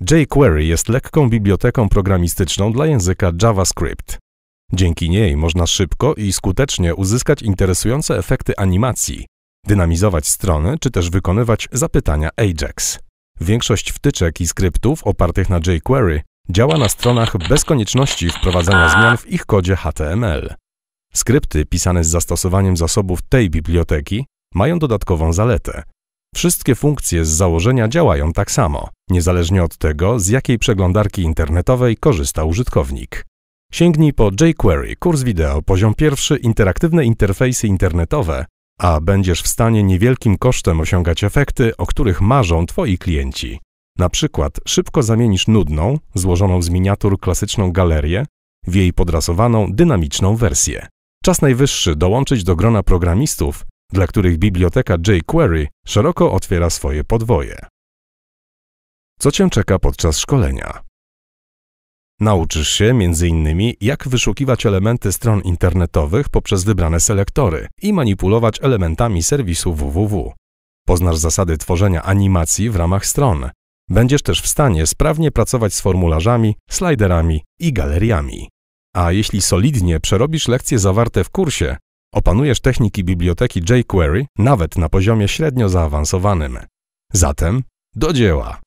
jQuery jest lekką biblioteką programistyczną dla języka JavaScript. Dzięki niej można szybko i skutecznie uzyskać interesujące efekty animacji, dynamizować strony czy też wykonywać zapytania AJAX. Większość wtyczek i skryptów opartych na jQuery działa na stronach bez konieczności wprowadzania zmian w ich kodzie HTML. Skrypty pisane z zastosowaniem zasobów tej biblioteki mają dodatkową zaletę. Wszystkie funkcje z założenia działają tak samo, niezależnie od tego, z jakiej przeglądarki internetowej korzysta użytkownik. Sięgnij po jQuery, kurs wideo, poziom pierwszy, interaktywne interfejsy internetowe, a będziesz w stanie niewielkim kosztem osiągać efekty, o których marzą Twoi klienci. Na przykład szybko zamienisz nudną, złożoną z miniatur klasyczną galerię w jej podrasowaną, dynamiczną wersję. Czas najwyższy dołączyć do grona programistów, dla których biblioteka jQuery szeroko otwiera swoje podwoje. Co Cię czeka podczas szkolenia? Nauczysz się m.in. jak wyszukiwać elementy stron internetowych poprzez wybrane selektory i manipulować elementami serwisu www. Poznasz zasady tworzenia animacji w ramach stron. Będziesz też w stanie sprawnie pracować z formularzami, sliderami i galeriami. A jeśli solidnie przerobisz lekcje zawarte w kursie, Opanujesz techniki biblioteki jQuery nawet na poziomie średnio zaawansowanym. Zatem do dzieła!